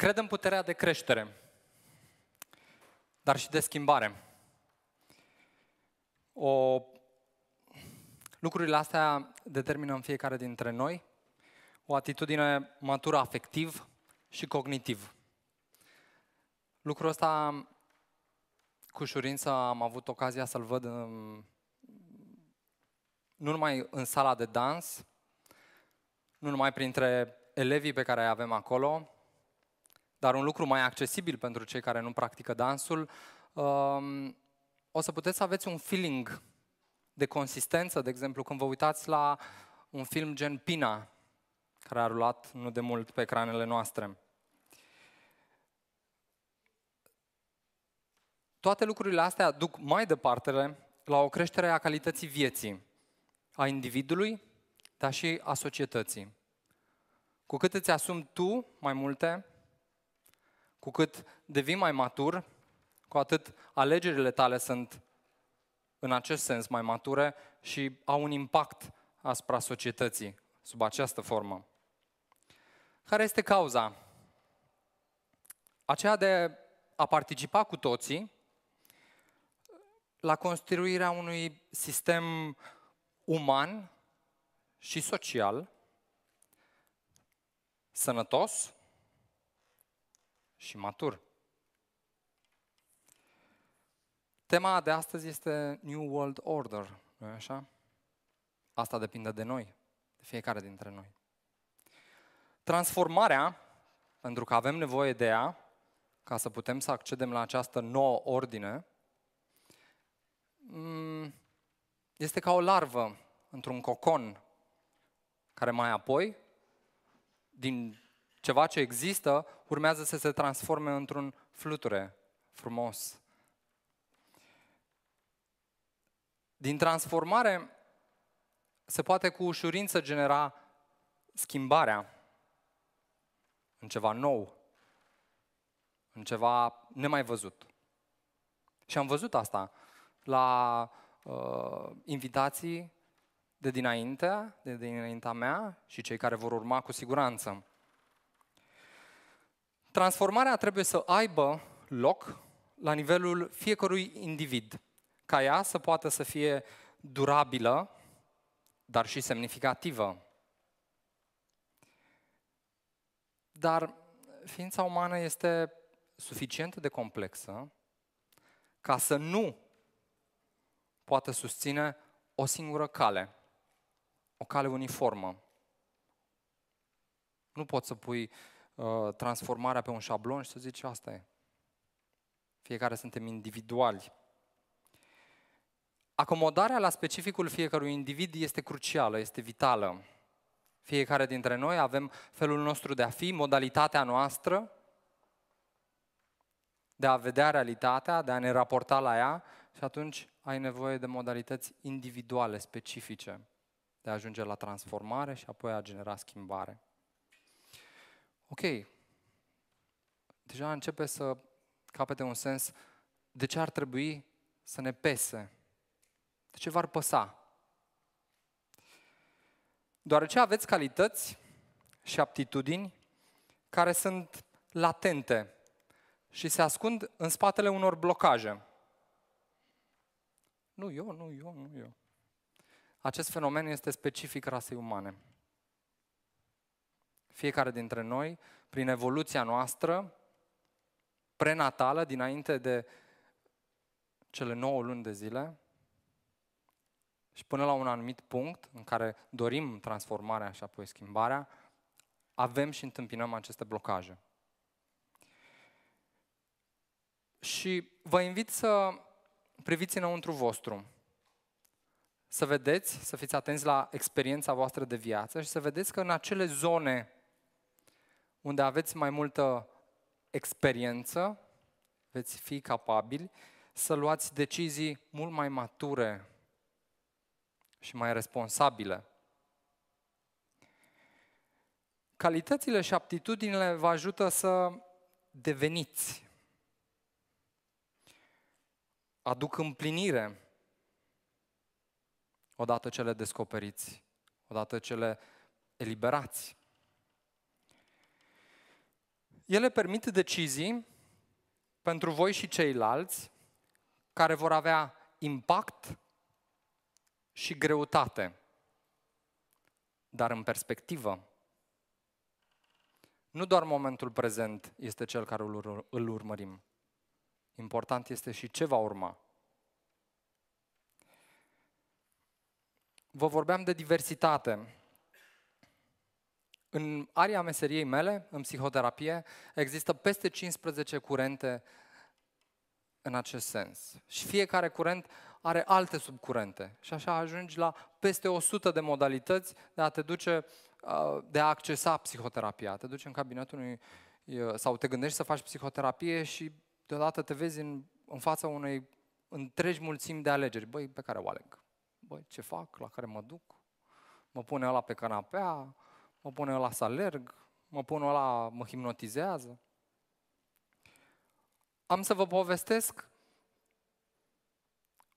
Cred în puterea de creștere, dar și de schimbare. O... Lucrurile astea determină în fiecare dintre noi o atitudine matură afectiv și cognitiv. Lucrul ăsta, cu ușurință, am avut ocazia să-l văd în, nu numai în sala de dans, nu numai printre elevii pe care îi avem acolo, dar un lucru mai accesibil pentru cei care nu practică dansul, um, o să puteți să aveți un feeling de consistență, de exemplu, când vă uitați la un film gen Pina, care a rulat nu de mult pe ecranele noastre. Toate lucrurile astea duc mai departe la o creștere a calității vieții, a individului, dar și a societății. Cu cât îți asumi tu mai multe, cu cât devii mai matur, cu atât alegerile tale sunt în acest sens mai mature și au un impact asupra societății sub această formă. Care este cauza? Aceea de a participa cu toții la construirea unui sistem uman și social, sănătos, și matur. Tema de astăzi este New World Order, nu așa? Asta depinde de noi, de fiecare dintre noi. Transformarea, pentru că avem nevoie de ea, ca să putem să accedem la această nouă ordine, mm, este ca o larvă într-un cocon, care mai apoi, din ceva ce există, urmează să se transforme într-un fluture frumos. Din transformare se poate cu ușurință genera schimbarea în ceva nou, în ceva nemai văzut. Și am văzut asta la uh, invitații de dinainte, de dinaintea mea și cei care vor urma cu siguranță. Transformarea trebuie să aibă loc la nivelul fiecărui individ, ca ea să poată să fie durabilă, dar și semnificativă. Dar ființa umană este suficient de complexă ca să nu poată susține o singură cale, o cale uniformă. Nu poți să pui Uh, transformarea pe un șablon și să zici asta e. Fiecare suntem individuali. Acomodarea la specificul fiecărui individ este crucială, este vitală. Fiecare dintre noi avem felul nostru de a fi, modalitatea noastră de a vedea realitatea, de a ne raporta la ea și atunci ai nevoie de modalități individuale, specifice, de a ajunge la transformare și apoi a genera schimbare ok, deja începe să capete un sens de ce ar trebui să ne pese, de ce v-ar păsa. Deoarece aveți calități și aptitudini care sunt latente și se ascund în spatele unor blocaje. Nu eu, nu eu, nu eu. Acest fenomen este specific rasei umane. Fiecare dintre noi, prin evoluția noastră, prenatală, dinainte de cele 9 luni de zile, și până la un anumit punct în care dorim transformarea și apoi schimbarea, avem și întâmpinăm aceste blocaje. Și vă invit să priviți înăuntru vostru, să vedeți, să fiți atenți la experiența voastră de viață și să vedeți că în acele zone unde aveți mai multă experiență, veți fi capabili să luați decizii mult mai mature și mai responsabile. Calitățile și aptitudinile vă ajută să deveniți. Aduc împlinire odată ce le descoperiți, odată ce le eliberați. Ele permit decizii pentru voi și ceilalți care vor avea impact și greutate, dar în perspectivă. Nu doar momentul prezent este cel care îl urmărim. Important este și ce va urma. Vă vorbeam de diversitate. În aria meseriei mele, în psihoterapie, există peste 15 curente în acest sens. Și fiecare curent are alte subcurente. Și așa ajungi la peste 100 de modalități de a te duce, de a accesa psihoterapia. Te duci în cabinetul unui, sau te gândești să faci psihoterapie și deodată te vezi în, în fața unei întregi mulțimi de alegeri. Băi, pe care o aleg? Băi, ce fac? La care mă duc? Mă pune ăla pe canapea? mă pune la să alerg, mă pun la, mă hipnotizează. Am să vă povestesc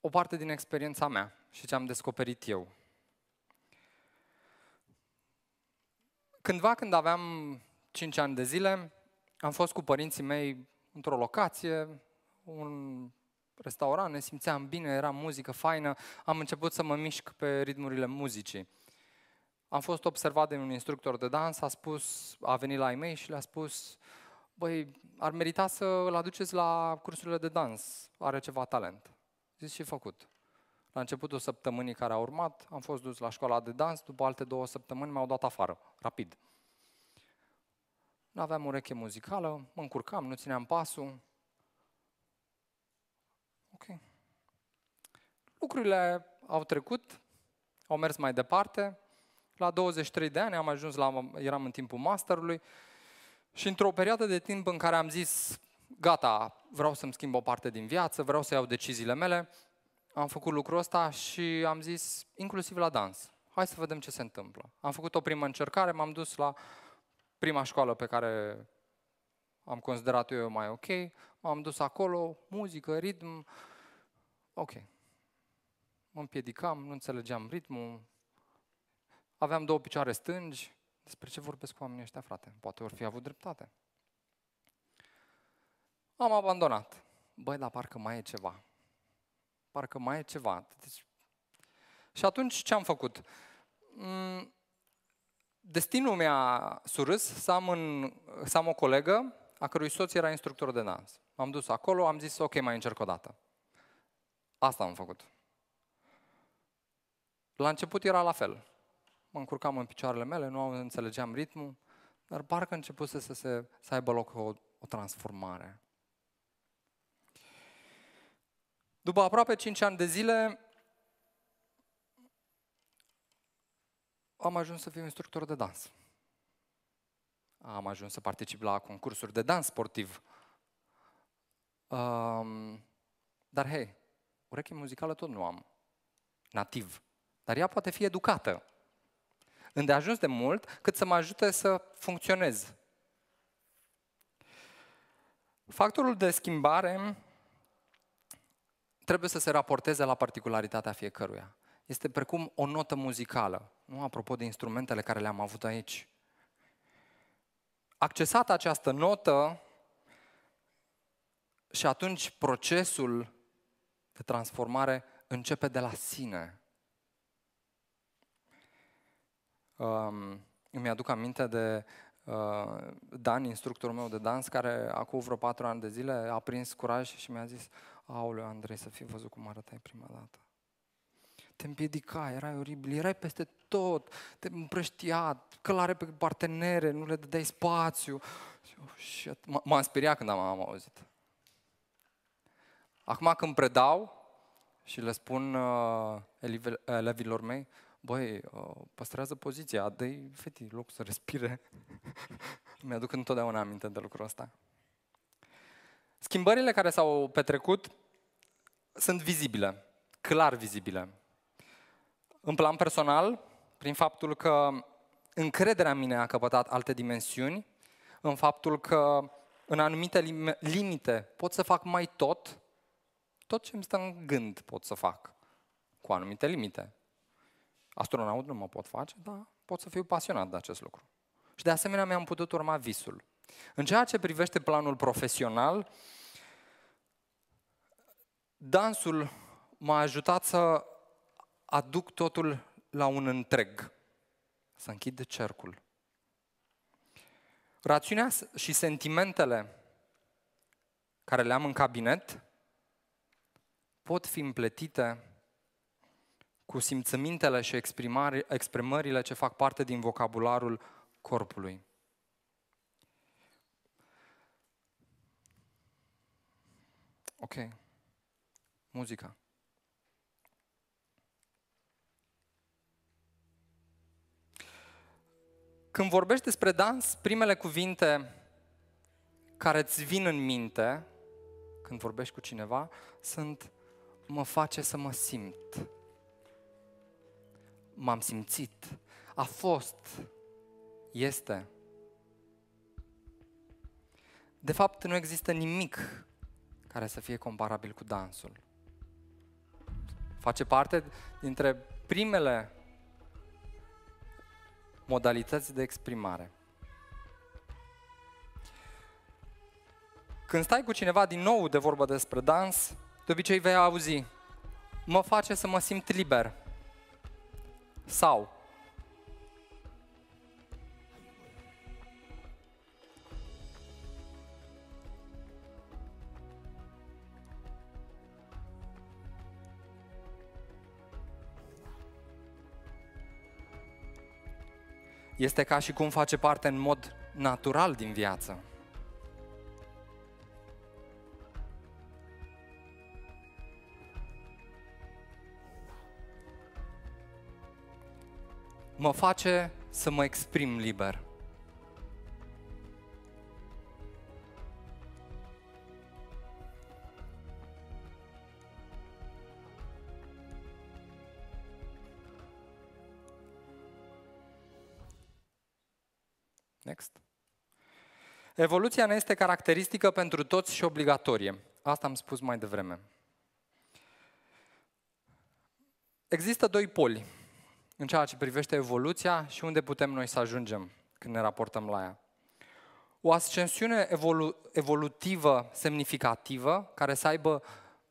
o parte din experiența mea și ce am descoperit eu. Cândva când aveam 5 ani de zile, am fost cu părinții mei într-o locație, un restaurant, ne simțeam bine, era muzică faină, am început să mă mișc pe ritmurile muzicii. Am fost observat de un instructor de dans, a spus, a venit la e și le-a spus, băi, ar merita să îl aduceți la cursurile de dans, are ceva talent. Zis și făcut. La începutul săptămânii care a urmat, am fost dus la școala de dans, după alte două săptămâni m-au dat afară, rapid. Nu aveam ureche muzicală, mă încurcam, nu țineam pasul. Ok. Lucrurile au trecut, au mers mai departe, la 23 de ani am ajuns la, eram în timpul masterului și într-o perioadă de timp în care am zis, gata, vreau să-mi schimb o parte din viață, vreau să iau deciziile mele, am făcut lucrul ăsta și am zis, inclusiv la dans, hai să vedem ce se întâmplă. Am făcut o primă încercare, m-am dus la prima școală pe care am considerat eu mai ok, m-am dus acolo, muzică, ritm, ok. Mă împiedicam, nu înțelegeam ritmul, aveam două picioare stângi. Despre ce vorbesc cu oamenii ăștia, frate? Poate ori fi avut dreptate. Am abandonat. Băi, dar parcă mai e ceva. Parcă mai e ceva. Deci... Și atunci ce am făcut? Mm, destinul mi-a surâs să am, în, să am o colegă a cărui soț era instructor de dans. M-am dus acolo, am zis, ok, mai încerc o dată. Asta am făcut. La început era la fel mă încurcam în picioarele mele, nu înțelegeam ritmul, dar parcă începuse să, se, să aibă loc o, o transformare. După aproape 5 ani de zile, am ajuns să fiu instructor de dans. Am ajuns să particip la concursuri de dans sportiv. Um, dar hei, ureche muzicală tot nu am. Nativ. Dar ea poate fi educată îndeajuns de mult, cât să mă ajute să funcționez. Factorul de schimbare trebuie să se raporteze la particularitatea fiecăruia. Este precum o notă muzicală, nu apropo de instrumentele care le-am avut aici. Accesată această notă și atunci procesul de transformare începe de la sine. Um, îmi aduc aminte de uh, Dan, instructorul meu de dans, care acum vreo patru ani de zile a prins curaj și mi-a zis Aoleu, Andrei, să fi văzut cum arătai prima dată. Te împiedica, erai oribil, erai peste tot, te împrăștia, călare pe partenere, nu le dădeai spațiu. oh, m-am speriat când am, am auzit. Acum când predau și le spun uh, elevilor mei, băi, uh, păstrează poziția, dă-i fetii loc să respire. Mi-aduc întotdeauna aminte de lucrul ăsta. Schimbările care s-au petrecut sunt vizibile, clar vizibile. În plan personal, prin faptul că încrederea în mine a căpătat alte dimensiuni, în faptul că în anumite limite pot să fac mai tot, tot ce îmi stă în gând pot să fac, cu anumite limite. Astronaut nu mă pot face, dar pot să fiu pasionat de acest lucru. Și de asemenea mi-am putut urma visul. În ceea ce privește planul profesional, dansul m-a ajutat să aduc totul la un întreg, să închid cercul. Rațiunea și sentimentele care le am în cabinet pot fi împletite cu simțămintele și exprimările ce fac parte din vocabularul corpului. Ok. Muzica. Când vorbești despre dans, primele cuvinte care îți vin în minte când vorbești cu cineva sunt mă face să mă simt m-am simțit, a fost, este. De fapt, nu există nimic care să fie comparabil cu dansul. Face parte dintre primele modalități de exprimare. Când stai cu cineva din nou de vorbă despre dans, de obicei vei auzi, mă face să mă simt liber, sau este ca și cum face parte în mod natural din viață. mă face să mă exprim liber. Next. Evoluția ne este caracteristică pentru toți și obligatorie. Asta am spus mai devreme. Există doi poli în ceea ce privește evoluția și unde putem noi să ajungem când ne raportăm la ea. O ascensiune evolu- evolutivă semnificativă, care să aibă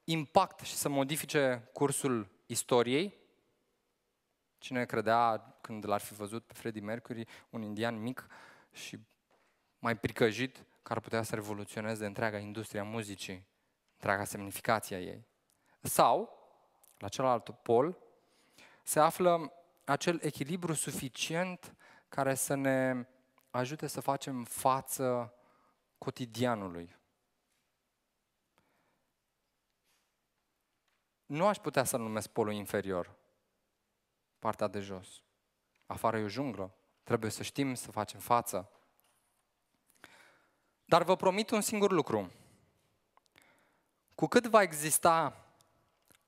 impact și să modifice cursul istoriei. Cine credea când l-ar fi văzut pe Freddie Mercury, un indian mic și mai pricăjit, care ar putea să revoluționeze întreaga industria muzicii, întreaga semnificație a ei. Sau, la celălalt pol, se află acel echilibru suficient care să ne ajute să facem față cotidianului. Nu aș putea să-l numesc polul inferior, partea de jos. Afară e o junglă, trebuie să știm să facem față. Dar vă promit un singur lucru. Cu cât va exista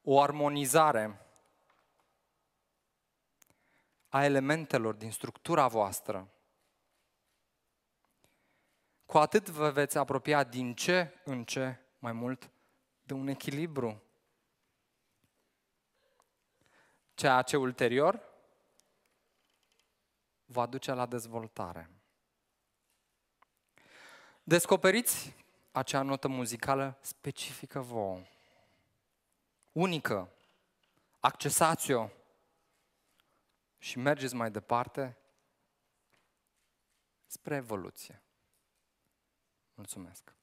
o armonizare a elementelor din structura voastră, cu atât vă veți apropia din ce în ce mai mult de un echilibru. Ceea ce ulterior vă duce la dezvoltare. Descoperiți acea notă muzicală specifică vouă, unică, accesați-o și mergeți mai departe spre evoluție. Mulțumesc!